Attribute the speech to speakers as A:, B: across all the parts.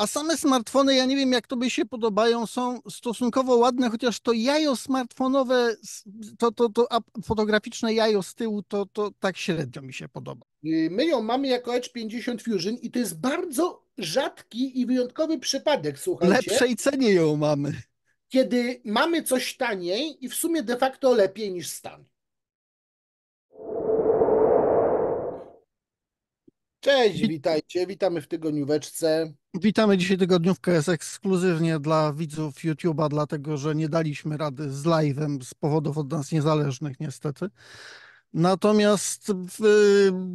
A: A same smartfony, ja nie wiem jak tobie się podobają, są stosunkowo ładne, chociaż to jajo smartfonowe, to, to, to fotograficzne jajo z tyłu, to, to tak średnio mi się podoba.
B: Y, my ją mamy jako Edge 50 Fusion i to jest bardzo rzadki i wyjątkowy przypadek, słuchajcie. Lepszej cenie ją mamy. Kiedy mamy coś taniej i w sumie de facto lepiej niż stan. Cześć, witajcie, witamy w tygodnióweczce.
A: Witamy dzisiaj tygodniówkę jest ekskluzywnie dla widzów YouTube'a, dlatego że nie daliśmy rady z live'em z powodów od nas niezależnych niestety. Natomiast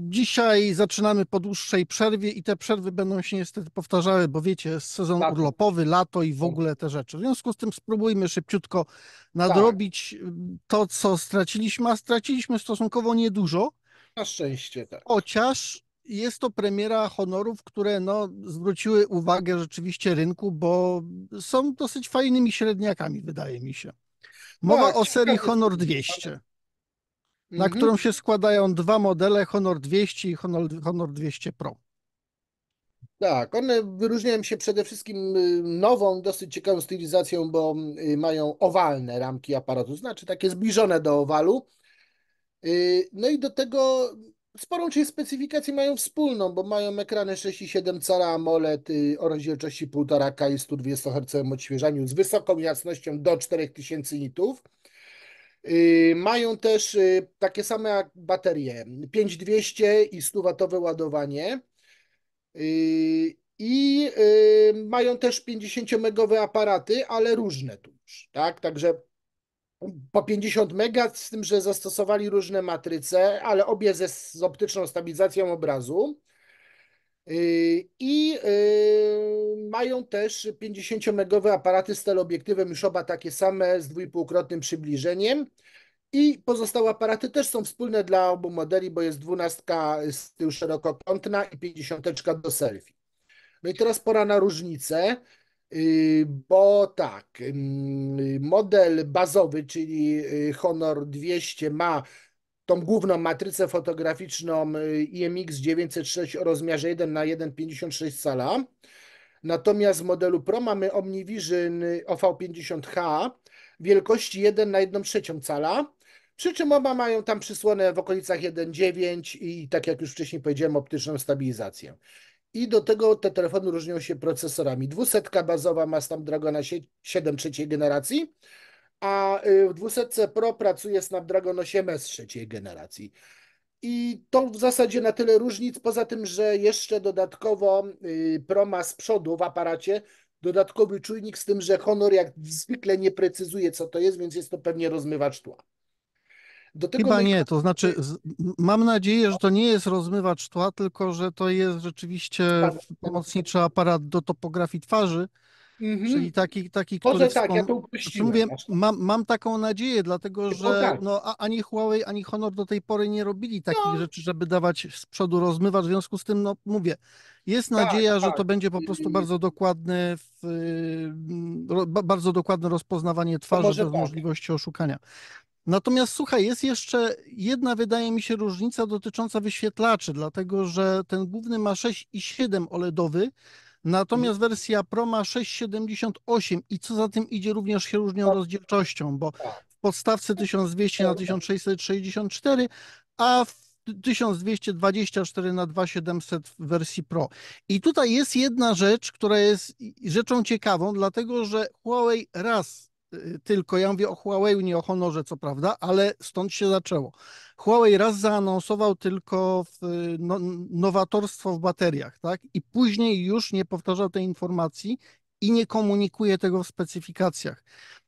A: dzisiaj zaczynamy po dłuższej przerwie i te przerwy będą się niestety powtarzały, bo wiecie, jest sezon tak. urlopowy, lato i w ogóle te rzeczy. W związku z tym spróbujmy szybciutko tak. nadrobić tak. to, co straciliśmy, a straciliśmy stosunkowo niedużo.
B: Na szczęście tak.
A: Chociaż jest to premiera honorów, które no, zwróciły uwagę rzeczywiście rynku, bo są dosyć fajnymi średniakami, wydaje mi się. Mowa tak, o serii Honor 200, tak na mhm. którą się składają dwa modele, Honor 200 i Honor, Honor 200 Pro.
B: Tak, one wyróżniają się przede wszystkim y, nową, dosyć ciekawą stylizacją, bo y, mają owalne ramki aparatu, znaczy takie zbliżone do owalu. Y, no i do tego sporą część specyfikacji mają wspólną, bo mają ekrany 6,7 cala AMOLED y, o rozdzielczości 1,5K i 120 Hz odświeżaniu z wysoką jasnością do 4000 nitów. Y, mają też y, takie same jak baterie, 5200 i 100W ładowanie. I mają też 50-megowe aparaty, ale różne tu już, tak? Także po 50 mega, z tym, że zastosowali różne matryce, ale obie ze, z optyczną stabilizacją obrazu. Y, I y, mają też 50-megowe aparaty z teleobiektywem, już oba takie same, z dwójpółkrotnym przybliżeniem. I pozostałe aparaty też są wspólne dla obu modeli, bo jest 12 z tyłu szerokokątna i 50 do selfie. No i teraz pora na różnicę. Y, bo tak, mm, model bazowy, czyli y, Honor 200 ma tą główną matrycę fotograficzną y, IMX 906 o rozmiarze 1 na 1,56 cala. Natomiast w modelu Pro mamy OmniVision OV50H wielkości 1 na 1/3 cala. Przy czym oba mają tam przysłonę w okolicach 1,9 i tak jak już wcześniej powiedziałem, optyczną stabilizację. I do tego te telefony różnią się procesorami. Dwusetka bazowa ma Snapdragona 7 trzeciej generacji, a y, w 200 Pro pracuje Snapdragon 8S trzeciej generacji. I to w zasadzie na tyle różnic, poza tym, że jeszcze dodatkowo y, Pro ma z przodu w aparacie dodatkowy czujnik, z tym, że Honor jak zwykle nie precyzuje, co to jest, więc jest to pewnie rozmywacz tła. Chyba nie,
A: to znaczy z, mam nadzieję, że to nie jest rozmywacz tła, tylko że to jest rzeczywiście tak. pomocniczy aparat do topografii twarzy, mhm. czyli taki, taki Może tak, ja to znaczy uprościłem. Mówię, mam, mam taką nadzieję, dlatego że no, tak. no, ani Huawei, ani Honor do tej pory nie robili takich no. rzeczy, żeby dawać z przodu rozmywacz, w związku z tym, no mówię, jest tak, nadzieja, tak. że to będzie po prostu mhm. bardzo dokładne, w, mm, bardzo dokładne rozpoznawanie twarzy bez tak. możliwości oszukania. Natomiast słuchaj, jest jeszcze jedna, wydaje mi się, różnica dotycząca wyświetlaczy, dlatego że ten główny ma 6 i 7 OLEDowy, natomiast mhm. wersja Pro ma 6,78 i co za tym idzie, również się różnią tak. rozdzielczością, bo tak. w podstawce 1200 na 1664, a w 1224 na 2700 w wersji Pro. I tutaj jest jedna rzecz, która jest rzeczą ciekawą, dlatego że Huawei raz Y, tylko. Ja mówię o Huawei, nie o Honorze, co prawda, ale stąd się zaczęło. Huawei raz zaanonsował tylko w, no, nowatorstwo w bateriach, tak? I później już nie powtarzał tej informacji i nie komunikuje tego w specyfikacjach.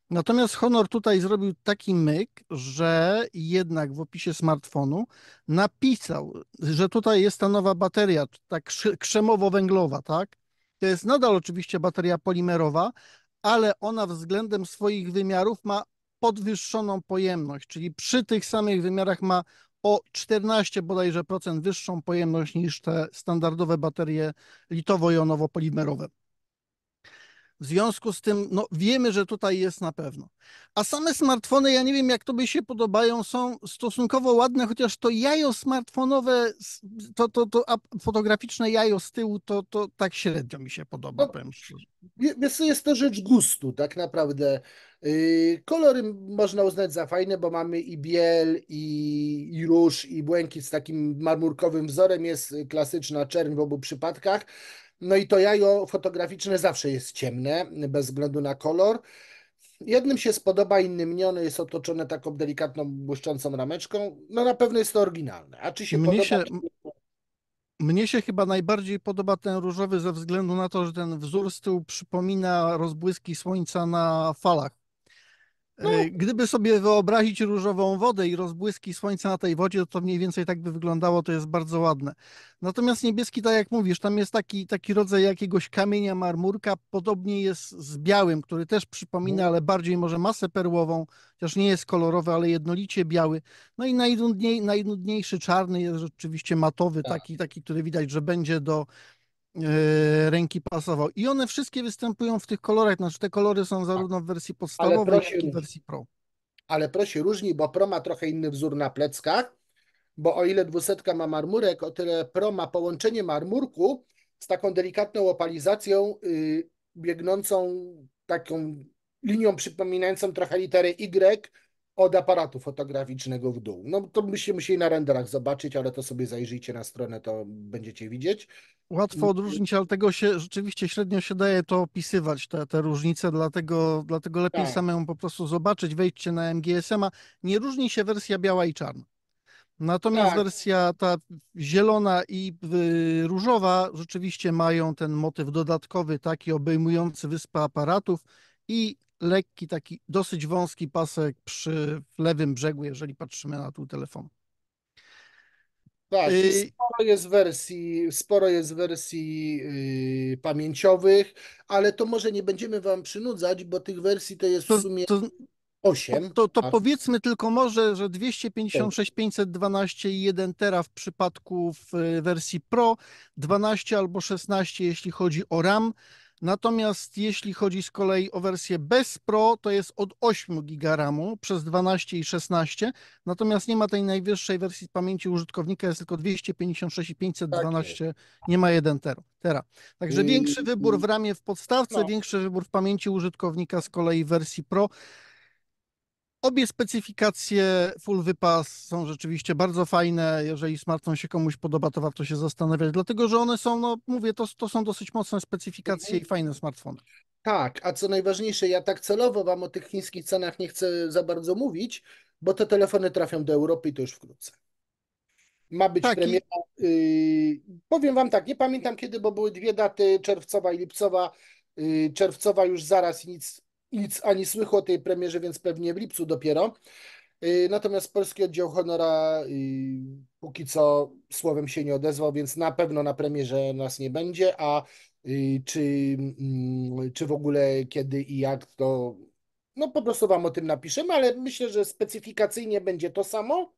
A: Natomiast Honor tutaj zrobił taki myk, że jednak w opisie smartfonu napisał, że tutaj jest ta nowa bateria, tak krzemowo-węglowa, tak? To jest nadal oczywiście bateria polimerowa, ale ona względem swoich wymiarów ma podwyższoną pojemność, czyli przy tych samych wymiarach ma o 14 bodajże procent wyższą pojemność niż te standardowe baterie litowo-jonowo-polimerowe. W związku z tym, no wiemy, że tutaj jest na pewno. A same smartfony, ja nie wiem, jak tobie się podobają, są stosunkowo ładne, chociaż to jajo smartfonowe,
B: to, to, to fotograficzne jajo z tyłu, to, to tak średnio mi się podoba, no, Jest, jest to rzecz gustu, tak naprawdę. Yy, kolory można uznać za fajne, bo mamy i biel, i, i róż, i błękit z takim marmurkowym wzorem. Jest klasyczna czerń w obu przypadkach. No i to jajo fotograficzne zawsze jest ciemne, bez względu na kolor. Jednym się spodoba, innym nie. Ono jest otoczone taką delikatną, błyszczącą rameczką. No na pewno jest to oryginalne. A czy się Mnie podoba? Się...
A: Mnie się chyba najbardziej podoba ten różowy ze względu na to, że ten wzór z tyłu przypomina rozbłyski słońca na falach. No. E, gdyby sobie wyobrazić różową wodę i rozbłyski słońca na tej wodzie, to, to mniej więcej tak by wyglądało, to jest bardzo ładne. Natomiast niebieski, tak jak mówisz, tam jest taki, taki rodzaj jakiegoś kamienia marmurka, podobnie jest z białym, który też przypomina, mhm. ale bardziej może masę perłową, chociaż nie jest kolorowy, ale jednolicie biały. No i najnudniej, najnudniejszy czarny jest rzeczywiście matowy, tak. taki, taki, który widać, że będzie do E, ręki pasował. I one wszystkie występują w tych kolorach, znaczy te kolory są tak. zarówno w wersji podstawowej, jak i w wersji Pro.
B: Ale Pro się różni, bo Pro ma trochę inny wzór na pleckach, bo o ile dwusetka ma marmurek, o tyle Pro ma połączenie marmurku z taką delikatną opalizacją yy, biegnącą taką linią przypominającą trochę litery Y, od aparatu fotograficznego w dół. No to byście musieli na renderach zobaczyć, ale to sobie zajrzyjcie na stronę, to będziecie widzieć. Łatwo mm. odróżnić, ale tego się rzeczywiście średnio się
A: daje to opisywać, te, te różnice, dlatego, dlatego lepiej tak. samemu po prostu zobaczyć, wejdźcie na MGSM-a. Nie różni się wersja biała i czarna. Natomiast tak. wersja ta zielona i y, różowa rzeczywiście mają ten motyw dodatkowy, taki obejmujący wyspę aparatów i lekki, taki dosyć wąski pasek przy lewym brzegu, jeżeli patrzymy na tu telefon.
B: Tak, y- sporo jest wersji, sporo jest wersji yy, pamięciowych, ale to może nie będziemy wam przynudzać, bo tych wersji to jest to, w sumie to, 8. To, to a...
A: powiedzmy tylko może, że 256, 512 i 1 tera w przypadku w wersji Pro, 12 albo 16 jeśli chodzi o RAM. Natomiast jeśli chodzi z kolei o wersję bez Pro, to jest od 8 GB RAMu przez 12 i 16. Natomiast nie ma tej najwyższej wersji pamięci użytkownika, jest tylko 256 i 512, tak. nie ma 1 tera. Także większy wybór w ramie w podstawce, no. większy wybór w pamięci użytkownika z kolei w wersji Pro. Obie specyfikacje Full Wypas są rzeczywiście bardzo fajne. Jeżeli smartfon się komuś podoba, to warto się zastanawiać, dlatego że one są, no mówię, to, to są dosyć mocne specyfikacje i
B: fajne smartfony. Tak, a co najważniejsze, ja tak celowo Wam o tych chińskich cenach nie chcę za bardzo mówić, bo te telefony trafią do Europy i to już wkrótce. Ma być Taki... premiera. Yy, powiem Wam tak, nie pamiętam kiedy, bo były dwie daty, czerwcowa i lipcowa. Yy, czerwcowa już zaraz i nic nic ani słychu o tej premierze, więc pewnie w lipcu dopiero. Y, natomiast polski oddział honora y, póki co słowem się nie odezwał, więc na pewno na premierze nas nie będzie, a y, czy, mm, czy w ogóle kiedy i jak to no po prostu wam o tym napiszemy, ale myślę, że specyfikacyjnie będzie to samo,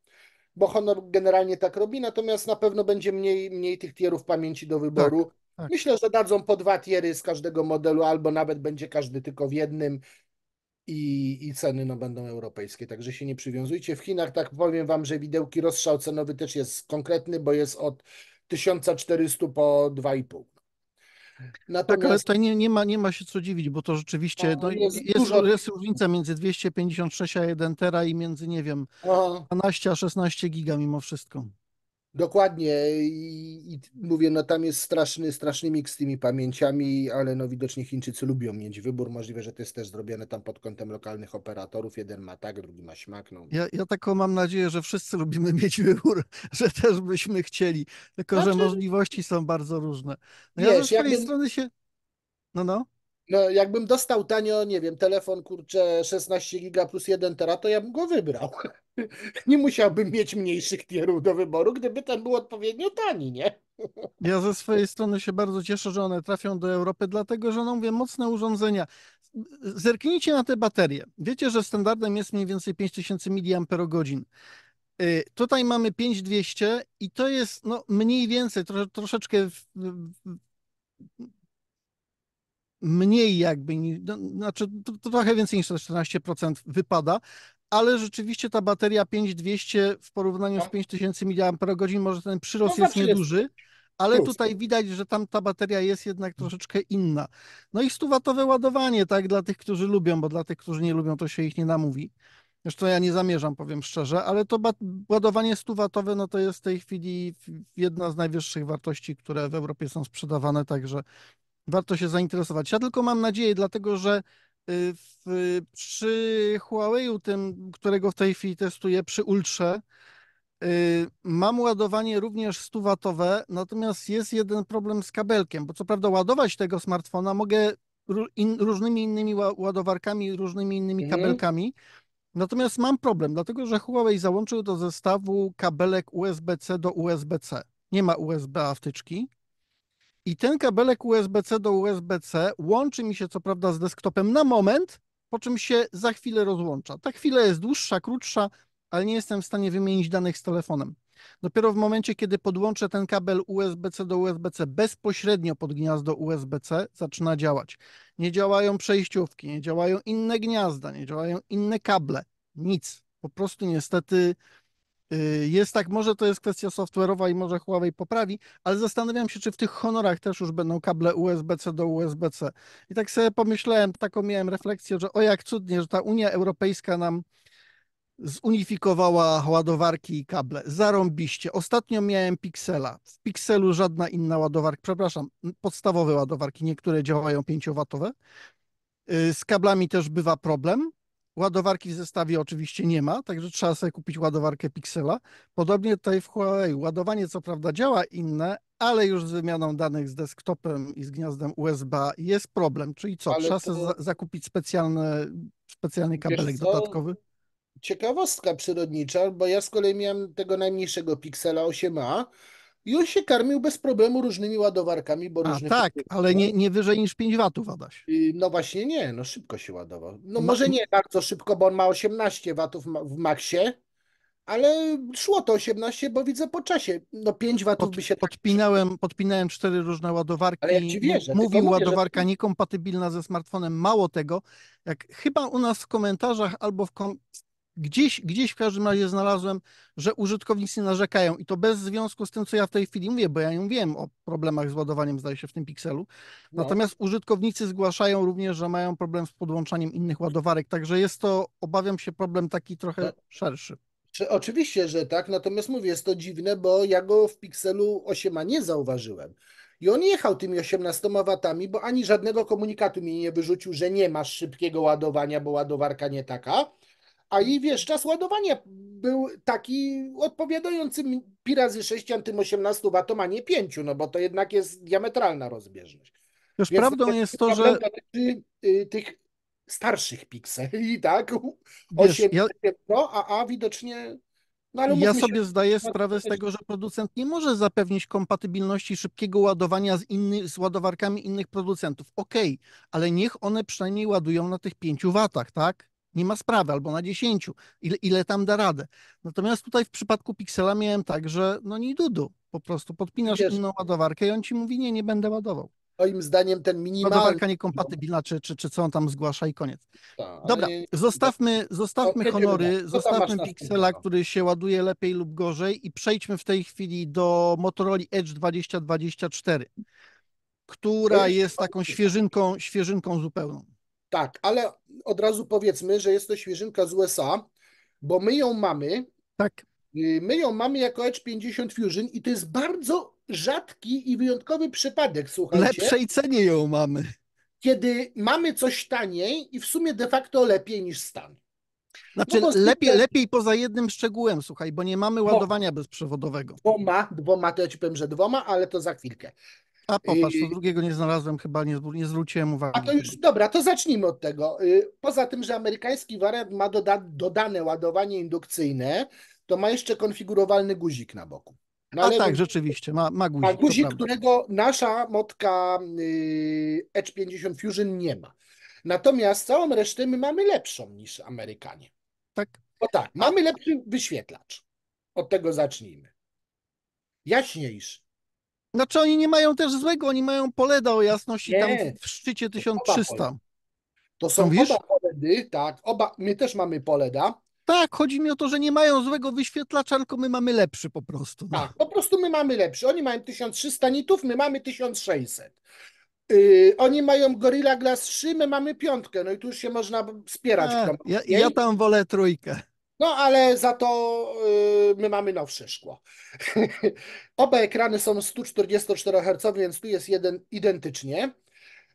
B: bo honor generalnie tak robi, natomiast na pewno będzie mniej, mniej tych tierów pamięci do wyboru. Tak. Tak. Myślę, że dadzą po dwa tiery z każdego modelu, albo nawet będzie każdy tylko w jednym i, i ceny no, będą europejskie, także się nie przywiązujcie. W Chinach, tak powiem Wam, że widełki rozstrzał cenowy też jest konkretny, bo jest od 1400 po 2,5. Natomiast... Tak, ale tutaj nie,
A: nie, ma, nie ma się co dziwić, bo to rzeczywiście no, no jest, jest, dużo... jest, różnica między 256 a 1 tera i między, nie wiem, 12 a 16 giga mimo wszystko.
B: Dokładnie I, i mówię, no tam jest straszny, straszny mik z tymi pamięciami, ale no widocznie Chińczycy lubią mieć wybór, możliwe, że to jest też zrobione tam pod kątem lokalnych operatorów, jeden ma tak, drugi ma śmak. No. Ja,
A: ja taką mam nadzieję, że wszyscy lubimy mieć wybór, że też byśmy chcieli, tylko znaczy... że możliwości są bardzo różne. No ja z swojej jakby... strony się... No,
B: no. No, jakbym dostał tanio, nie wiem, telefon kurczę 16 giga plus 1 tera, to ja bym go wybrał. nie musiałbym mieć mniejszych tierów do wyboru, gdyby ten był
A: odpowiednio tani, nie? ja ze swojej strony się bardzo cieszę, że one trafią do Europy, dlatego że, no mówię, mocne urządzenia. Zerknijcie na te baterie. Wiecie, że standardem jest mniej więcej 5000 mAh. Y, tutaj mamy 5200 i to jest no, mniej więcej, tro, troszeczkę w, w, mniej jakby, no, znaczy to, to trochę więcej niż 14% wypada, ale rzeczywiście ta bateria 5200 w porównaniu no. z 5000 mAh może ten przyrost no, jest znaczy nieduży. Ale tutaj widać, że tam ta bateria jest jednak mm. troszeczkę inna. No i 100-watowe ładowanie, tak, dla tych, którzy lubią, bo dla tych, którzy nie lubią, to się ich nie namówi. Zresztą ja nie zamierzam, powiem szczerze, ale to ładowanie 100-watowe, no to jest w tej chwili jedna z najwyższych wartości, które w Europie są sprzedawane, także warto się zainteresować. Ja tylko mam nadzieję, dlatego że y, w, przy Huawei, tym, którego w tej chwili testuję, przy Ultrze, y, Mam ładowanie również 100-watowe, natomiast jest jeden problem z kabelkiem, bo co prawda ładować tego smartfona mogę in, różnymi innymi ładowarkami, różnymi innymi mhm. kabelkami, natomiast mam problem, dlatego że Huawei załączył do zestawu kabelek USB-C do USB-C. Nie ma USB-A wtyczki, i ten kabelek USB-C do USB-C łączy mi się co prawda z desktopem na moment, po czym się za chwilę rozłącza. Ta chwila jest dłuższa, krótsza, ale nie jestem w stanie wymienić danych z telefonem. Dopiero w momencie, kiedy podłączę ten kabel USB-C do USB-C bezpośrednio pod gniazdo USB-C, zaczyna działać. Nie działają przejściówki, nie działają inne gniazda, nie działają inne kable. Nic. Po prostu niestety Y, jest tak, może to jest kwestia software'owa i może Huawei poprawi, ale zastanawiam się, czy w tych honorach też już będą kable USB-C do USB-C. I tak sobie pomyślałem, taką miałem refleksję, że o jak cudnie, że ta Unia Europejska nam zunifikowała ładowarki i kable. Zarąbiście. Ostatnio miałem Pixela. W Pixelu żadna inna ładowarka, przepraszam, podstawowe ładowarki, niektóre działają 5W. Y, z kablami też bywa problem. Ładowarki w zestawie oczywiście nie ma, także trzeba sobie kupić ładowarkę Pixela. Podobnie tutaj w Huawei. Ładowanie co prawda działa inne, ale już z wymianą danych z desktopem i z gniazdem USB jest problem. Czyli co, ale trzeba to... za zakupić specjalny, specjalny kabelek dodatkowy?
B: Ciekawostka przyrodnicza, bo ja z kolei miałem tego najmniejszego Pixela 8a, i on się karmił bez problemu różnymi ładowarkami, bo A, tak, ale nie, nie wyżej niż 5 watów, Adaś. No właśnie nie, no szybko się ładował. No, no może nie bardzo szybko, bo on ma 18 watów w maksie, ale szło to 18, bo widzę po czasie, no 5 watów Pod, by się... Tak podpinałem, tak... podpinałem cztery różne ładowarki. Ale ci wierzę, Mówił mówię, ładowarka że...
A: niekompatybilna ze smartfonem. Mało tego, jak chyba u nas w komentarzach albo w, kom... w gdzieś, gdzieś w każdym razie znalazłem, że użytkownicy narzekają i to bez związku z tym, co ja w tej chwili mówię, bo ja nie wiem o problemach z ładowaniem, zdaje się, w tym pikselu. No. Natomiast użytkownicy zgłaszają również, że mają problem z podłączaniem innych ładowarek, także jest to, obawiam się, problem
B: taki trochę no. szerszy. oczywiście, że tak, natomiast mówię, jest to dziwne, bo ja go w pikselu 8 nie zauważyłem. I on jechał tymi 18 watami, bo ani żadnego komunikatu mi nie wyrzucił, że nie masz szybkiego ładowania, bo ładowarka nie taka a i wiesz, czas ładowania był taki odpowiadający pi razy 6 tym 18 watom, a nie 5, no bo to jednak jest diametralna rozbieżność. Już Więc prawdą jest to, że... Y, tych starszych pikseli, tak? 8 ja... Pro, no, a A widocznie no, ja sobie się... zdaję sprawę z tego, że producent nie może
A: zapewnić kompatybilności szybkiego ładowania z, inny, z ładowarkami innych producentów. Okej, okay, ale niech one przynajmniej ładują na tych 5 watach, tak? nie ma sprawy, albo na 10, ile, ile tam da radę. Natomiast tutaj w przypadku Pixela miałem tak, że no nie dudu, po prostu podpinasz Wiesz, inną ładowarkę i on ci mówi, nie, nie będę ładował. Moim zdaniem ten minimalny... Ładowarka niekompatybilna, czy, czy, czy co on tam zgłasza i koniec. Tak, Dobra, zostawmy, zostawmy honory, zostawmy Pixela, który się ładuje lepiej lub gorzej i przejdźmy w tej chwili do Motorola Edge 2024, która jest taką świeżynką,
B: świeżynką zupełną. Tak, ale od razu powiedzmy, że jest to świeżynka z USA, bo my ją mamy. Tak. Y, my ją mamy jako H50 Fusion i to jest bardzo rzadki i wyjątkowy przypadek, słuchajcie. Lepszej
A: cenie ją mamy.
B: Kiedy mamy coś taniej i w sumie de facto lepiej niż stan. Znaczy no lepiej, lepiej
A: poza jednym szczegółem, słuchaj, bo nie mamy ładowania bo, bezprzewodowego.
B: Dwoma, dwoma, to ja ci powiem, że dwoma, ale to za chwilkę.
A: A popatrz, to drugiego nie znalazłem, chyba nie, nie zwróciłem uwagi.
B: A to już, dobra, to zacznijmy od tego. Y, poza tym, że amerykański wariant ma doda dodane ładowanie indukcyjne, to ma jeszcze konfigurowalny guzik na boku. A tak,
A: rzeczywiście, ma, ma guzik. Ma guzik,
B: którego nasza motka y, h Edge 50 Fusion nie ma. Natomiast całą resztę my mamy lepszą niż Amerykanie. Tak. O tak, mamy lepszy wyświetlacz. Od tego zacznijmy. Jaśniejszy. Znaczy oni nie mają też złego, oni mają poleda o jasności nie, tam w szczycie 1300. To są wiesz? oba poledy, tak, oba, my też mamy poleda. Tak, chodzi mi o to, że nie mają złego wyświetlacza, tylko my mamy lepszy po prostu. No. Tak, po prostu my mamy lepszy. Oni mają 1300 nitów, my mamy 1600. Yy, oni mają Gorilla Glass 3, my mamy piątkę, no i tu już się można spierać. E, A, ja, ja
A: tam wolę trójkę.
B: No ale za to yy, my mamy nowsze szkło. Oba ekrany są 144 Hz, więc tu jest jeden identycznie.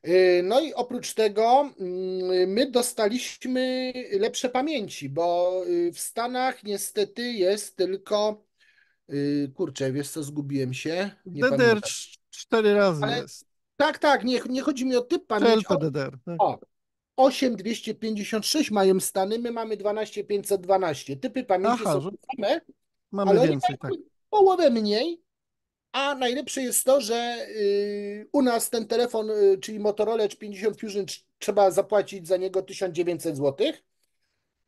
B: Y, no i oprócz tego mm, my dostaliśmy lepsze pamięci, bo y, w Stanach niestety jest tylko y, kurczę, wiesz co, zgubiłem się. Nie DDR cztery razy Ale... jest. Tak, tak, nie, nie chodzi mi o typ pamięci. DDR, tak. O, 8256 mają Stany, my mamy 12512. Typy pamięci Aha, są same, mamy ale więcej, tak. połowę mniej, a najlepsze jest to, że yy, u nas ten telefon, yy, czyli Motorola 50 Fusion, trzeba zapłacić za niego 1900 zł,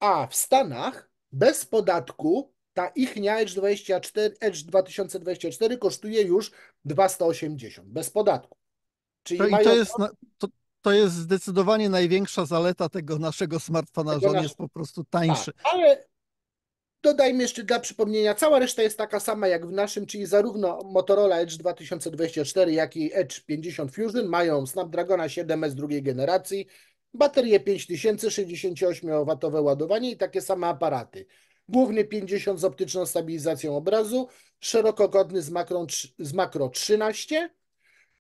B: a w Stanach bez podatku ta ichnia Edge, 24, Edge 2024 kosztuje już 280 bez podatku. Czyli to, mają... to, jest,
A: to, to jest zdecydowanie największa zaleta tego naszego smartfona, tego że on jest po prostu tańszy. Tak,
B: ale dodajmy jeszcze dla przypomnienia, cała reszta jest taka sama jak w naszym, czyli zarówno Motorola Edge 2024, jak i Edge 50 Fusion mają Snapdragona 7S drugiej generacji, baterie 5000, 68W ładowanie i takie same aparaty. Główny 50 z optyczną stabilizacją obrazu, szerokokątny z makro, z makro 13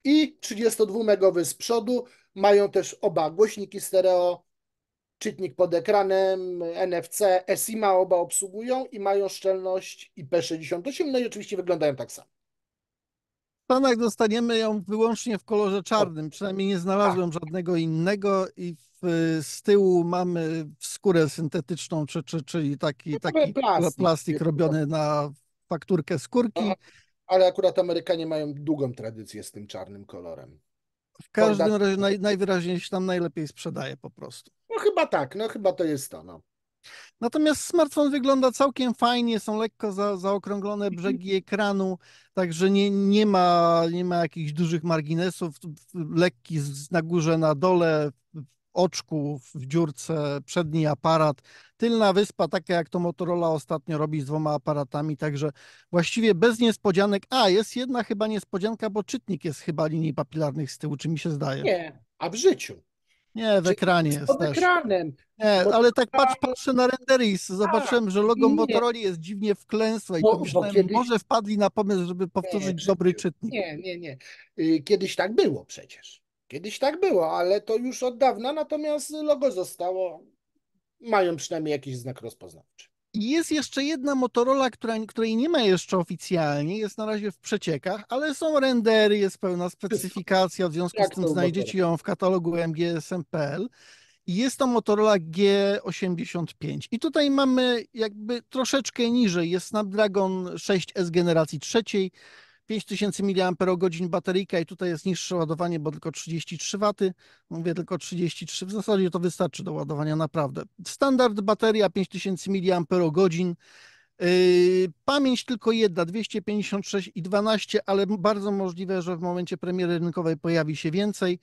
B: i 32 megowy z przodu, mają też oba głośniki stereo, czytnik pod ekranem, NFC, SIMA oba obsługują i mają szczelność IP68, no i oczywiście wyglądają tak samo.
A: W Stanach dostaniemy ją wyłącznie w kolorze czarnym, przynajmniej nie znalazłem tak. żadnego innego i w, z tyłu mamy skórę syntetyczną, czy, czy, czyli taki, no, taki plastik, plastik robiony no. na fakturkę skórki.
B: Ale akurat Amerykanie mają długą tradycję z tym czarnym kolorem. W każdym razie
A: naj, najwyraźniej się tam najlepiej sprzedaje po prostu.
B: No chyba tak, no chyba to jest to. No.
A: Natomiast smartfon wygląda całkiem fajnie, są lekko za, zaokrąglone mhm. brzegi ekranu, także nie, nie, ma, nie ma jakichś dużych marginesów, lekki z, na górze, na dole, oczku, w dziurce, przedni aparat, tylna wyspa, taka jak to Motorola ostatnio robi z dwoma aparatami, także właściwie bez niespodzianek. A, jest jedna chyba niespodzianka, bo czytnik jest chyba linii papilarnych z tyłu, czy mi się zdaje. Nie, a w życiu. Nie, w ekranie jest pod też.
B: ekranem. Nie, ale
A: tak patrz, patrzę na rendery i zobaczyłem, że logo nie. Motorola jest dziwnie wklęsłe i bo, pomyślałem, bo kiedyś... może wpadli na pomysł, żeby powtórzyć
B: nie, dobry czytnik. Nie, nie, nie. Y, kiedyś tak było przecież. Kiedyś tak było, ale to już od dawna, natomiast logo zostało, mają przynajmniej jakiś znak rozpoznawczy.
A: Jest jeszcze jedna Motorola, która, której nie ma jeszcze oficjalnie, jest na razie w przeciekach, ale są rendery, jest pełna specyfikacja, w związku z tym znajdziecie ją w katalogu mgsm.pl. Jest to Motorola G85 i tutaj mamy jakby troszeczkę niżej, jest Snapdragon 6S generacji trzeciej, 5000 mAh bateryjka i tutaj jest niższe ładowanie, bo tylko 33 W. Mówię tylko 33, w zasadzie to wystarczy do ładowania naprawdę. Standard bateria 5000 mAh. Yy, pamięć tylko jedna, 256 i 12, ale bardzo możliwe, że w momencie premiery rynkowej pojawi się więcej.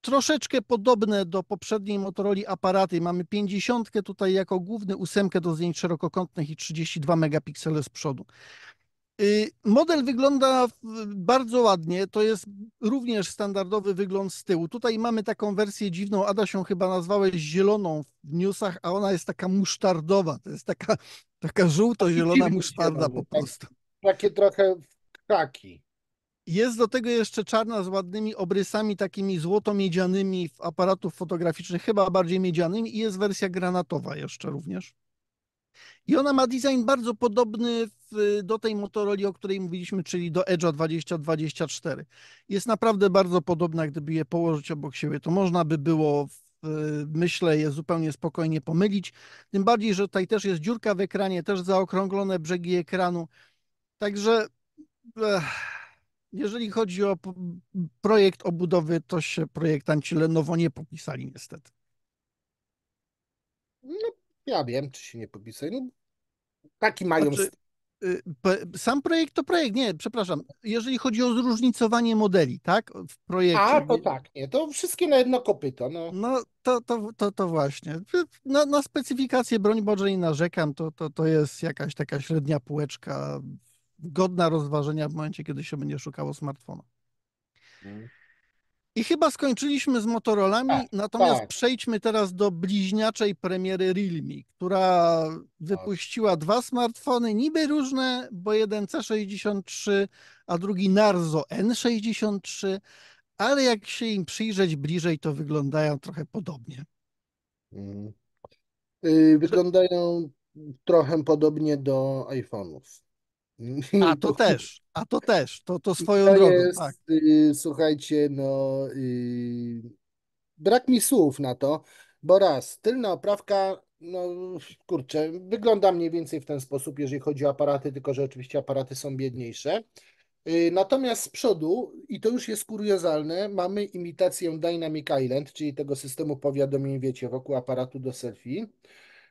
A: Troszeczkę podobne do poprzedniej Motorola aparaty. Mamy 50 tutaj jako główny, 8 do zdjęć szerokokątnych i 32 megapiksele z przodu. Y, model wygląda bardzo ładnie. To jest również standardowy wygląd z tyłu. Tutaj mamy taką wersję dziwną. Ada się chyba nazwałeś zieloną w newsach, a ona jest taka musztardowa. To jest taka, taka żółto-zielona musztarda po tak. prostu. Takie trochę kaki. Jest do tego jeszcze czarna z ładnymi obrysami takimi złoto-miedzianymi aparatów fotograficznych, chyba bardziej miedzianymi i jest wersja granatowa jeszcze również. I ona ma design bardzo podobny w, do tej Motorola, o której mówiliśmy, czyli do Edge'a 2024. Jest naprawdę bardzo podobna, gdyby je położyć obok siebie, to można by było, w, e, myślę, je zupełnie spokojnie pomylić. Tym bardziej, że tutaj też jest dziurka w ekranie, też zaokrąglone brzegi ekranu. Także jeżeli chodzi o projekt obudowy, to się projektanci Lenovo nie popisali niestety.
B: No ja wiem, czy się nie podpisuje. No,
A: taki mają. Znaczy, y, sam projekt to projekt, nie, przepraszam. Jeżeli chodzi o zróżnicowanie modeli, tak? W projekcie. A, to tak, nie, to wszystkie na jedno kopyto. No, no to, to, to, to właśnie. Na, na specyfikację, broń Boże, nie narzekam, to, to, to jest jakaś taka średnia półeczka godna rozważenia w momencie, kiedy się będzie szukało smartfona. Hmm. I chyba skończyliśmy z Motorolami, tak, natomiast tak. przejdźmy teraz do bliźniaczej premiery Realme, która wypuściła tak. dwa smartfony, niby różne, bo jeden C63, a drugi Narzo N63, ale jak się im przyjrzeć bliżej, to
B: wyglądają trochę podobnie. Mm. Y, wyglądają trochę podobnie do iPhone'ów. A to też, a to też, to, to swoją to drogą. Jest, tak. y, słuchajcie, no y, brak mi słów na to, bo raz, tylna oprawka, no kurczę, wygląda mniej więcej w ten sposób, jeżeli chodzi o aparaty, tylko że oczywiście aparaty są biedniejsze. Y, natomiast z przodu, i to już jest kuriozalne, mamy imitację Dynamic Island, czyli tego systemu powiadomień, wiecie, wokół aparatu do selfie.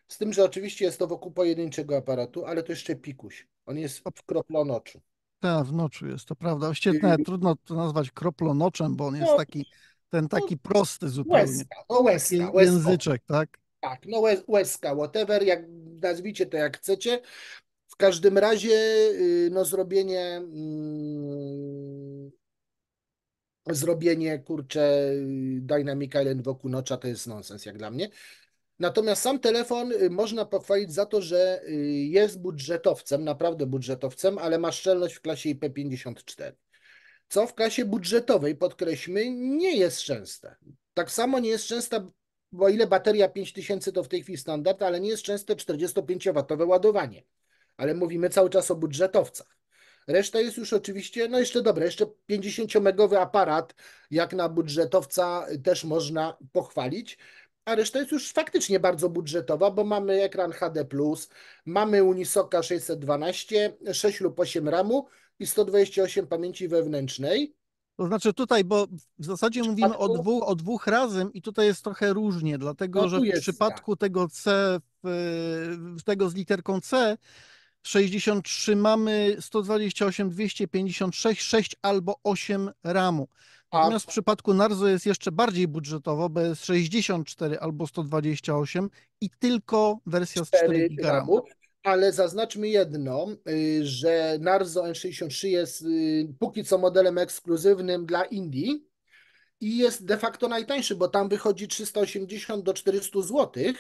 B: Z tym, że oczywiście jest to wokół pojedynczego aparatu, ale to jeszcze pikuś. On jest kroplonoczu.
A: Tak, w noczu jest, to prawda. Świetne, trudno to nazwać kroplonoczem, bo on jest no, taki, ten taki no, prosty zupełnie. Łezka,
B: no łezka, łezka. Języczek, tak? Tak, no łezka, whatever, jak nazwijcie to jak chcecie. W każdym razie y, no zrobienie mm, zrobienie kurcze y, Dynamic Island wokół nocza to jest nonsens jak dla mnie. Natomiast sam telefon y, można pochwalić za to, że y, jest budżetowcem, naprawdę budżetowcem, ale ma szczelność w klasie IP54. Co w klasie budżetowej, podkreślmy, nie jest częste. Tak samo nie jest częsta, bo ile bateria 5000 to w tej chwili standard, ale nie jest częste 45W ładowanie. Ale mówimy cały czas o budżetowcach. Reszta jest już oczywiście, no jeszcze dobre, jeszcze 50-megowy aparat, jak na budżetowca, y, też można pochwalić a reszta jest już faktycznie bardzo budżetowa, bo mamy ekran HD+, mamy unisoka 612, 6 lub 8 RAMu i 128 pamięci wewnętrznej.
A: To znaczy tutaj, bo w zasadzie w mówimy przypadku... o dwóch, o dwóch razem i tutaj jest trochę różnie, dlatego no, że w przypadku tak. tego C, tego z literką C, 63 mamy 128, 256, 6 albo 8 RAMu. Natomiast w przypadku Narzo jest jeszcze bardziej budżetowo, bo jest 64 albo 128 i tylko wersja z 4 GB.
B: Ale zaznaczmy jedno, y, że Narzo N63 jest y, póki co modelem ekskluzywnym dla Indii i jest de facto najtańszy, bo tam wychodzi 380 do 400 zł. Y,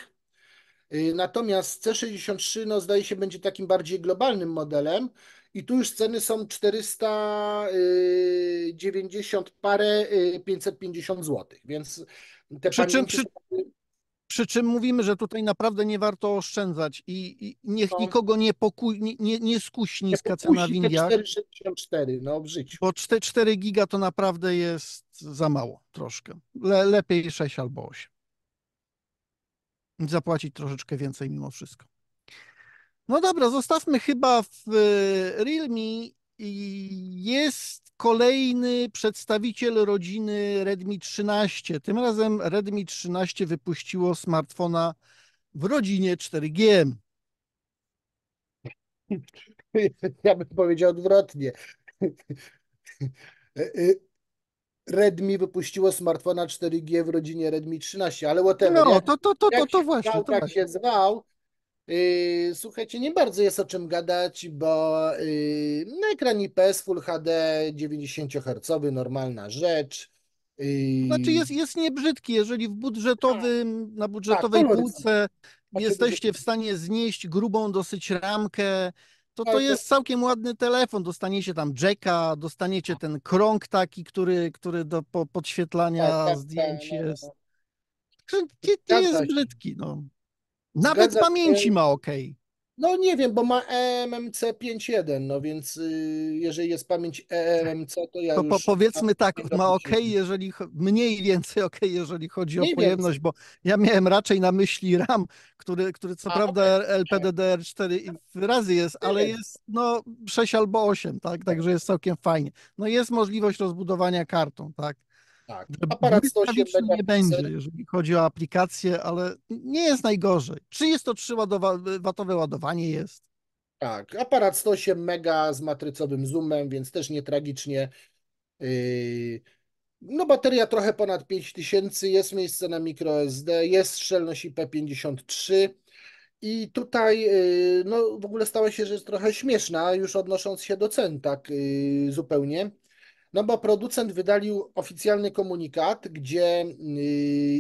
B: natomiast C63 no, zdaje się będzie takim bardziej globalnym modelem i tu już ceny są 490 y, parę, 550 y, zł, więc
A: te przy czym, przy, przy, czym mówimy, że tutaj naprawdę nie warto oszczędzać i, i niech no. nikogo nie, poku, nie, nie, nie niska cena w Indiach.
B: 4,64 no,
A: w życiu. Bo 4, 4 giga to naprawdę jest za mało troszkę. Le, lepiej 6 albo 8. Zapłacić troszeczkę więcej mimo wszystko. No dobra, zostawmy chyba w e, Realme. Jest kolejny przedstawiciel rodziny Redmi 13. Tym razem Redmi 13 wypuściło smartfona w rodzinie 4G.
B: Ja bym powiedział odwrotnie. E, e, Redmi wypuściło smartfona 4G w rodzinie Redmi 13, ale whatever. No, to, to, to, to, to, to właśnie. Jak to się zwał, Yy, słuchajcie, nie bardzo jest o czym gadać, bo yy, na ekranie PS Full HD 90Hz, normalna rzecz. Yy, znaczy jest,
A: jest niebrzydki, jeżeli w budżetowym, na budżetowej tak, półce
B: jesteście w stanie znieść
A: grubą dosyć ramkę, to to tak, tak. jest całkiem ładny telefon. Dostaniecie tam jacka, dostaniecie ten krąg taki, który, który do podświetlania tak, zdjęć no, no,
B: no. jest. nie jest
A: brzydki, no. Nawet z pamięci ma OK.
B: No nie wiem, bo ma EMMC 5.1, no więc y, jeżeli jest pamięć EMMC, to ja po, już...
A: Powiedzmy tak, ma OK, jeżeli mniej więcej OK, jeżeli chodzi mniej o pojemność, więcej. bo ja miałem raczej na myśli RAM, który, który co A, prawda okay. LPDDR4 razy jest, ale jest no 6 albo 8, tak? Także jest całkiem fajnie. No jest możliwość rozbudowania kartą, tak? Tak, aparat 108 nie będzie, jeżeli chodzi o aplikację, ale nie jest najgorzej.
B: 33 watowe ładowanie jest. Tak, aparat 108 mega z matrycowym zoomem, więc też nie tragicznie. Yy, no bateria trochę ponad 5000, jest miejsce na microSD, jest szczelność IP53. I tutaj yy, no, w ogóle stała się rzecz trochę śmieszna, już odnosząc się do cen tak yy, zupełnie no bo producent wydalił oficjalny komunikat, gdzie y,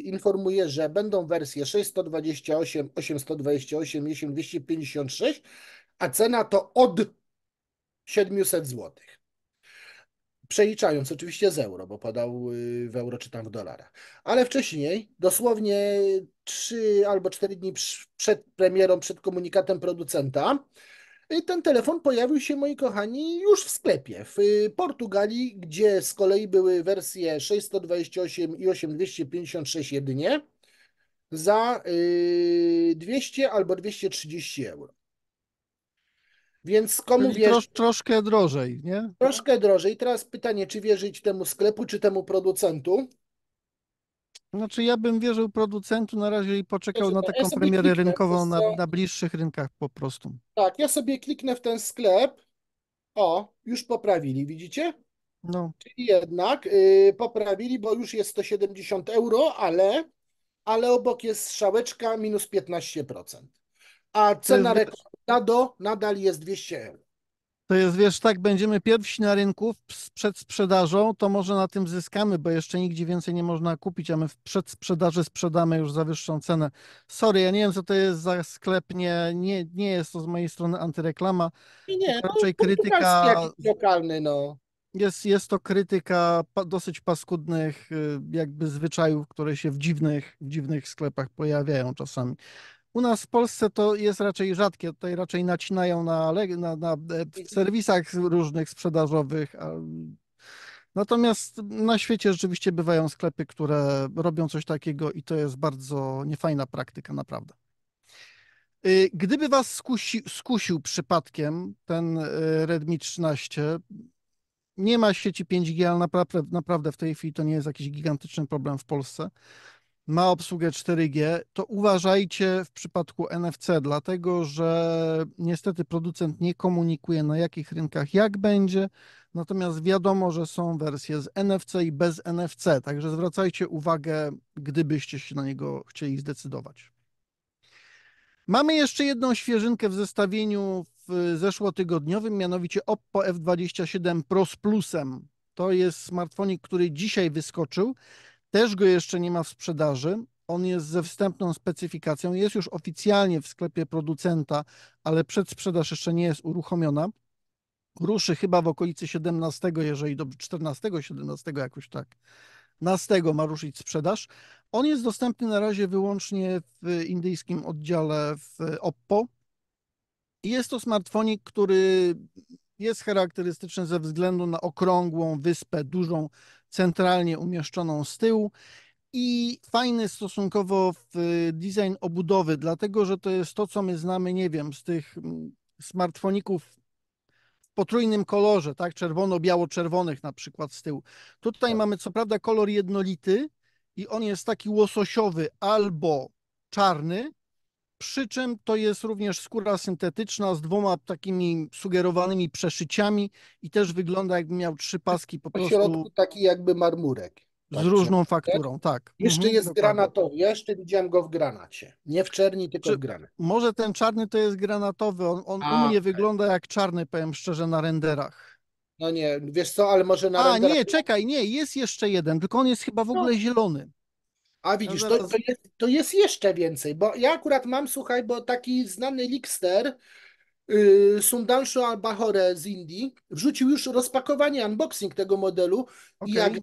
B: informuje, że będą wersje 628, 828 i 256, a cena to od 700 zł. Przeliczając oczywiście z euro, bo podał y, w euro czy tam w dolarach. Ale wcześniej, dosłownie 3 albo 4 dni przed premierą, przed komunikatem producenta, Y, ten telefon pojawił się, moi kochani, już w sklepie w y, Portugalii, gdzie z kolei były wersje 628 i 8256 jedynie za 200 y, albo 230 euro. Więc komu Czyli wierzyć? Trosz, troszkę
A: drożej, nie?
B: Troszkę drożej. Teraz pytanie, czy wierzyć temu sklepu, czy temu producentu?
A: Znaczy ja bym wierzył producentu na razie i poczekał Wiesz, na taką ja premierę rynkową na, na bliższych rynkach po prostu.
B: Tak, ja sobie kliknę w ten sklep. O, już poprawili, widzicie? No. Czyli jednak y, poprawili, bo już jest 170 euro, ale, ale obok jest strzałeczka minus 15%. A cena jest... rekordu nadal jest 200 euro.
A: To jest, wiesz, tak, będziemy pierwsi na rynku przed sprzedażą, to może na tym zyskamy, bo jeszcze nigdzie więcej nie można kupić, a my w przedsprzedaży sprzedamy już za wyższą cenę. Sorry, ja nie wiem, co to jest za sklep, nie, nie, nie jest to z mojej strony antyreklama.
B: Nie, nie raczej no, krytyka... lokalny, no.
A: Jest, jest to krytyka dosyć paskudnych y, jakby zwyczajów, które się w dziwnych, w dziwnych sklepach pojawiają czasami. U nas w Polsce to jest raczej rzadkie, tutaj raczej nacinają na, na, na e, serwisach różnych sprzedażowych. Natomiast na świecie rzeczywiście bywają sklepy, które robią coś takiego i to jest bardzo niefajna praktyka, naprawdę. Y, gdyby Was skusi, skusił przypadkiem ten y, Redmi 13, nie ma sieci 5G, ale naprawdę, naprawdę w tej chwili to nie jest jakiś gigantyczny problem w Polsce ma obsługę 4G, to uważajcie w przypadku NFC, dlatego że niestety producent nie komunikuje na jakich rynkach jak będzie, natomiast wiadomo, że są wersje z NFC i bez NFC, także zwracajcie uwagę, gdybyście się na niego chcieli zdecydować. Mamy jeszcze jedną świeżynkę w zestawieniu w zeszłotygodniowym, mianowicie Oppo F27 Pro z Plusem. To jest smartfonik, który dzisiaj wyskoczył. Też go jeszcze nie ma w sprzedaży. On jest ze wstępną specyfikacją, jest już oficjalnie w sklepie producenta, ale przedsprzedaż jeszcze nie jest uruchomiona. Ruszy chyba w okolicy 17, jeżeli do 14, 17 jakoś tak. Na ma ruszyć sprzedaż. On jest dostępny na razie wyłącznie w indyjskim oddziale w Oppo. Jest to smartfonik, który jest charakterystyczny ze względu na okrągłą wyspę, dużą centralnie umieszczoną z tyłu i fajny stosunkowo design obudowy, dlatego że to jest to, co my znamy, nie wiem, z tych mm, smartfoników w potrójnym kolorze, tak, czerwono-biało-czerwonych na przykład z tyłu. Tutaj tak. mamy co prawda kolor jednolity i on jest taki łososiowy albo czarny, przy czym to jest również skóra syntetyczna z dwoma takimi sugerowanymi przeszyciami i też wygląda jakby miał trzy paski po, po prostu. W środku taki jakby marmurek. Tak z różną tak? fakturą, tak. tak. Jeszcze mhm, jest granatowy.
B: Ja jeszcze widziałem go w granacie. Nie w czerni, tylko Czy, w granacie. Może ten czarny to jest
A: granatowy. On, on A, u mnie wygląda jak czarny, powiem szczerze, na renderach.
B: No nie, wiesz co, ale może na A, renderach... nie, czekaj, nie, jest jeszcze jeden, tylko on jest chyba w no. ogóle zielony. A widzisz, no, no, to, to, jest, to jest jeszcze więcej, bo ja akurat mam, słuchaj, bo taki znany likster yy, Sundanshu Albahore z Indii, wrzucił już rozpakowanie, unboxing tego modelu okay. i jak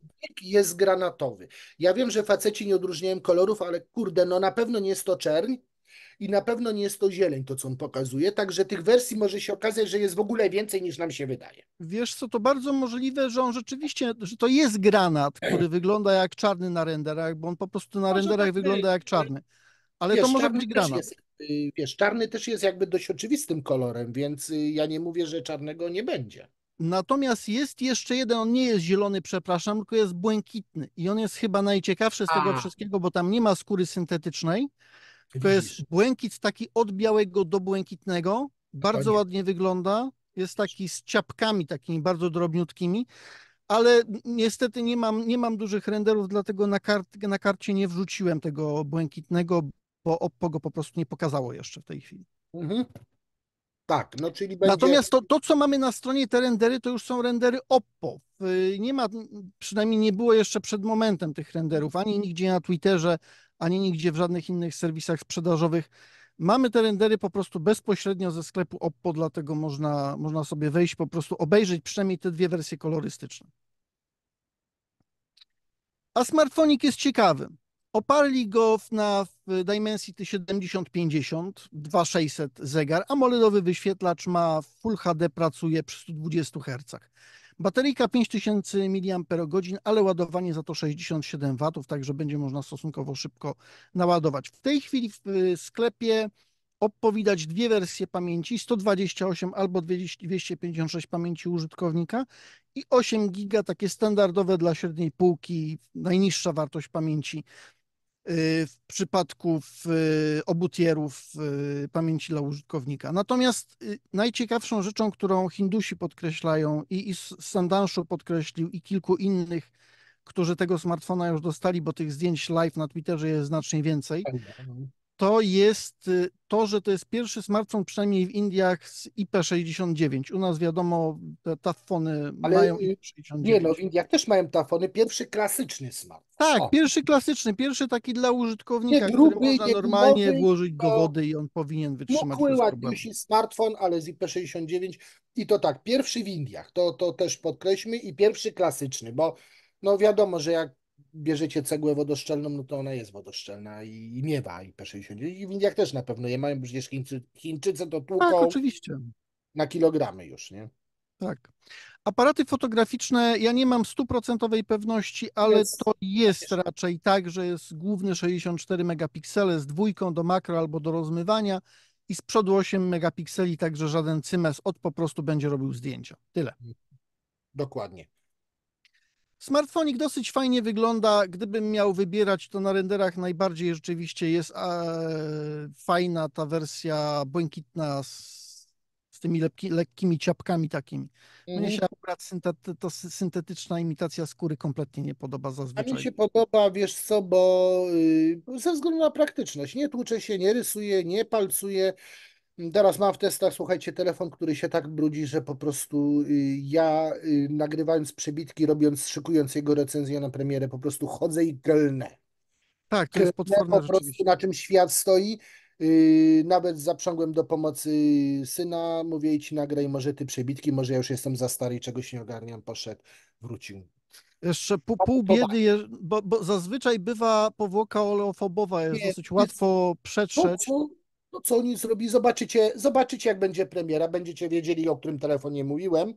B: jest granatowy. Ja wiem, że faceci nie odróżniają kolorów, ale kurde, no na pewno nie jest to czerń, i na pewno nie jest to zieleń, to co on pokazuje, także tych wersji może się okazać, że jest w ogóle więcej niż nam się wydaje. Wiesz co, to bardzo możliwe,
A: że on rzeczywiście, że to jest granat, który wygląda jak czarny na renderach, bo on po prostu na może renderach tak, wygląda jak czarny.
B: Ale wiesz, to może być granat. Jest, y, wiesz, czarny też jest jakby dość oczywistym kolorem, więc y, ja nie mówię, że czarnego nie będzie.
A: Natomiast jest jeszcze jeden, on nie jest zielony, przepraszam, tylko jest błękitny. I on jest chyba najciekawszy z tego wszystkiego, bo tam nie ma skóry syntetycznej, to jest błękit taki od białego do błękitnego. Bardzo Panie. ładnie wygląda. Jest taki z ciapkami takimi bardzo drobniutkimi, ale niestety nie mam, nie mam dużych renderów, dlatego na, kart, na karcie nie wrzuciłem tego błękitnego, bo Oppo go po prostu nie pokazało jeszcze w tej chwili. Mhm. Tak, no czyli będzie... Natomiast to, to, co mamy na stronie, te rendery, to już są rendery Oppo. Y, nie ma, przynajmniej nie było jeszcze przed momentem tych renderów, ani nigdzie na Twitterze, ani nigdzie w żadnych innych serwisach sprzedażowych. Mamy te rendery po prostu bezpośrednio ze sklepu Oppo, dlatego można, można sobie wejść, po prostu obejrzeć przynajmniej te dwie wersje kolorystyczne. A smartfonik jest ciekawy. Oparli go na w Dimensity 7050, 2600 zegar. Amoledowy wyświetlacz ma Full HD, pracuje przy 120 Hz. Bateryjka 5000 mAh, ale ładowanie za to 67 W, także będzie można stosunkowo szybko naładować. W tej chwili w y, sklepie Oppo widać dwie wersje pamięci, 128 albo 256 pamięci użytkownika i 8 giga, takie standardowe dla średniej półki, najniższa wartość pamięci Y, w przypadku y, obutierów y, pamięci dla użytkownika. Natomiast najciekawszą rzeczą, którą Hindusi podkreślają i Sandanszu podkreślił i kilku innych, którzy tego smartfona już dostali, bo tych zdjęć live na Twitterze jest znacznie więcej, no to jest y, to, że to jest pierwszy smartfon, przynajmniej w Indiach, z IP69. U nas wiadomo, te tafony Ale mają y, IP69. Nie, no
B: w Indiach też mają tafony. Pierwszy klasyczny smartfon.
A: Tak, o. pierwszy klasyczny, pierwszy taki dla użytkownika, nie, gruby, który można nie, normalnie włożyć do wody
B: i on powinien wytrzymać no, bez smartfon, ale z IP69 i to tak, pierwszy w Indiach, to, to też podkreślmy i pierwszy klasyczny, bo no wiadomo, że jak bierzecie cegłę wodoszczelną, no to ona jest wodoszczelna i, i miewa IP69. I w Indiach też na pewno je mają, przecież Chińczy, Chińczycy to tłuką tak, oczywiście. na kilogramy już, nie? Tak. Aparaty fotograficzne,
A: ja nie mam stuprocentowej pewności, ale jest, to jest, jest raczej tak, że jest główny 64 megapiksele z dwójką do makro albo do rozmywania i z przodu 8 megapikseli, także żaden cymes od po prostu będzie robił zdjęcia.
B: Tyle. Dokładnie.
A: Smartfonik dosyć fajnie wygląda. Gdybym miał wybierać, to na renderach najbardziej rzeczywiście jest fajna ta wersja błękitna z, z tymi lepki, lekkimi ciapkami takimi. Mnie no mhm. się akurat syntety, to syntetyczna imitacja skóry kompletnie nie podoba zazwyczaj. A mi
B: się podoba, wiesz co, bo y, ze względu na praktyczność. Nie tłucze się, nie rysuje, nie palcuje. Teraz mam w testach, słuchajcie, telefon, który się tak brudzi, że po prostu y, ja y, nagrywając przebitki, robiąc, szykując jego recenzję na premierę, po prostu chodzę i klnę. Tak, to jest potworne po prostu na czym świat stoi. Y, nawet zaprzągłem do pomocy syna, mówię ci nagraj może ty przebitki, może ja już jestem za stary i czegoś nie ogarniam, poszedł, wrócił. Jeszcze pół, pół
A: biedy, bo, bo, zazwyczaj bywa powłoka
B: oleofobowa, jest nie, dosyć łatwo przetrzeć no co oni zrobi, zobaczycie, zobaczycie jak będzie premiera, będziecie wiedzieli o którym telefonie mówiłem,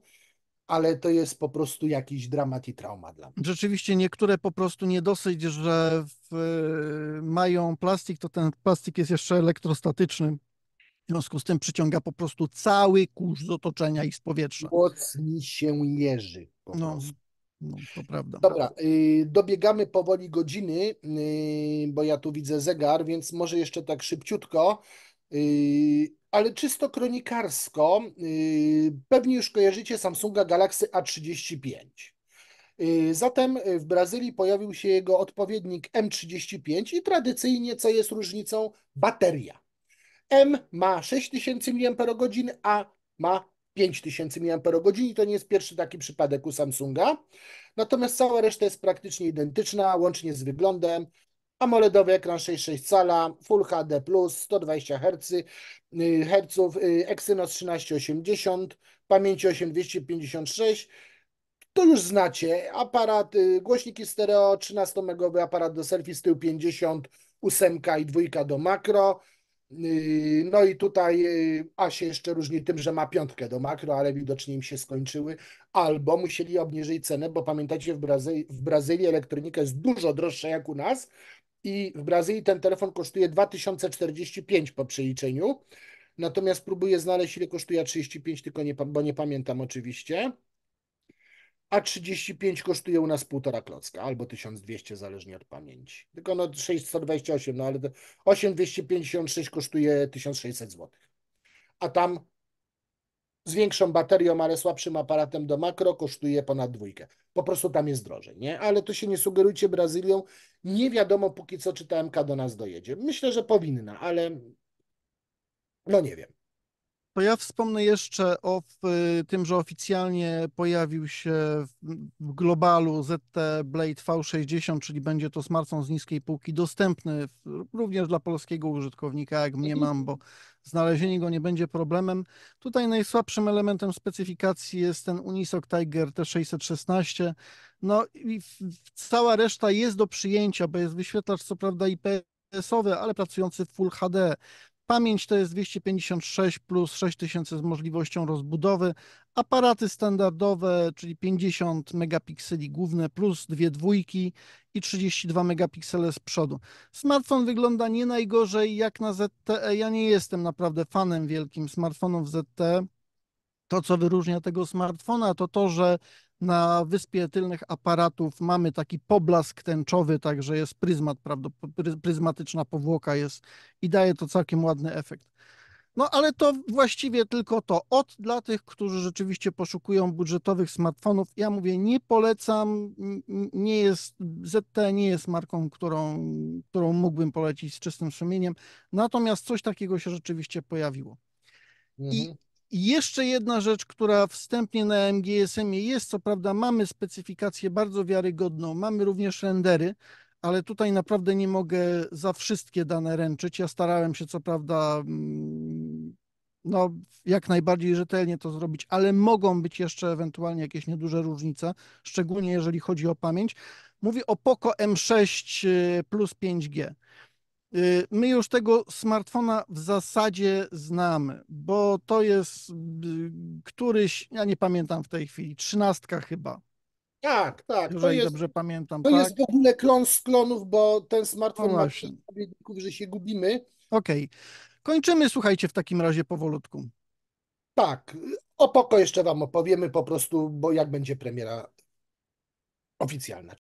B: ale to jest po prostu jakiś dramat i trauma dla
A: mnie. Rzeczywiście niektóre po prostu nie dosyć, że w, y, mają plastik, to ten plastik jest jeszcze elektrostatyczny. W związku z tym przyciąga po prostu cały kurz z otoczenia i z powietrza. Mocni się jeży. No,
B: no, to prawda. Dobra, y, dobiegamy powoli godziny, y, bo ja tu widzę zegar, więc może jeszcze tak szybciutko, y, ale czysto kronikarsko. Pewnie już kojarzycie Samsunga Galaxy A35. Zatem w Brazylii pojawił się jego odpowiednik M35 i tradycyjnie, co jest różnicą, bateria. M ma 6000 mAh, a ma 5000 mAh i to nie jest pierwszy taki przypadek u Samsunga. Natomiast cała reszta jest praktycznie identyczna, łącznie z wyglądem. AMOLEDowy ekran 6,6 cala, Full HD+, 120 Hz, Hz Exynos 1380, pamięci 8256. To już znacie. Aparat, y, głośniki stereo, 13-megowy aparat do selfie z tyłu 50, 8 i dwójka do makro. Yy, no i tutaj yy, Asie jeszcze różni tym, że ma piątkę do makro, ale widocznie im się skończyły, albo musieli obniżyć cenę, bo pamiętacie, w, w Brazylii elektronika jest dużo droższa jak u nas i w Brazylii ten telefon kosztuje 2045 po przeliczeniu, natomiast próbuję znaleźć ile kosztuje 35, tylko nie, bo nie pamiętam oczywiście a 35 kosztuje u nas półtora klocka, albo 1200, zależnie od pamięci. Tylko no 628, no ale 8256 kosztuje 1600 zł. A tam z większą baterią, ale słabszym aparatem do makro kosztuje ponad dwójkę. Po prostu tam jest drożej, nie? Ale to się nie sugerujcie Brazylią. Nie wiadomo póki co, czy ta MK do nas dojedzie. Myślę, że powinna, ale no nie wiem.
A: To ja wspomnę jeszcze o tym, że oficjalnie pojawił się w globalu ZT Blade V60, czyli będzie to smartfon z niskiej półki dostępny również dla polskiego użytkownika, jak mnie mam, bo znalezienie go nie będzie problemem. Tutaj najsłabszym elementem specyfikacji jest ten Unisoc Tiger T616. No i cała reszta jest do przyjęcia, bo jest wyświetlacz co prawda IPS ale pracujący w Full HD. Pamięć to jest 256 plus 6000 z możliwością rozbudowy. Aparaty standardowe, czyli 50 megapikseli główne plus dwie dwójki i 32 megapiksele z przodu. Smartfon wygląda nie najgorzej jak na ZTE. Ja nie jestem naprawdę fanem wielkim smartfonów ZTE. To, co wyróżnia tego smartfona, to to, że na wyspie tylnych aparatów mamy taki poblask tęczowy, także jest pryzmat, prawda, pryzmatyczna powłoka jest i daje to całkiem ładny efekt. No ale to właściwie tylko to. Od dla tych, którzy rzeczywiście poszukują budżetowych smartfonów, ja mówię, nie polecam, nie jest, ZTE nie jest marką, którą, którą mógłbym polecić z czystym sumieniem, natomiast coś takiego się rzeczywiście pojawiło. Mhm. I i jeszcze jedna rzecz, która wstępnie na MGSM-ie jest, co prawda mamy specyfikację bardzo wiarygodną, mamy również rendery, ale tutaj naprawdę nie mogę za wszystkie dane ręczyć. Ja starałem się co prawda mm, no, jak najbardziej rzetelnie to zrobić, ale mogą być jeszcze ewentualnie jakieś nieduże różnice, szczególnie jeżeli chodzi o pamięć. Mówię o Poco M6 y, plus 5G. Y, my już tego smartfona w zasadzie znamy, bo to jest y, któryś, ja nie pamiętam w tej chwili, trzynastka chyba. Tak, tak. To jest, dobrze pamiętam. To tak? jest w ogóle klon z klonów, bo ten smartfon no ma
B: odpowiedników, że się gubimy. Okej. Okay. Kończymy, słuchajcie, w takim razie powolutku. Tak. O Poco jeszcze Wam opowiemy po prostu, bo jak będzie premiera oficjalna.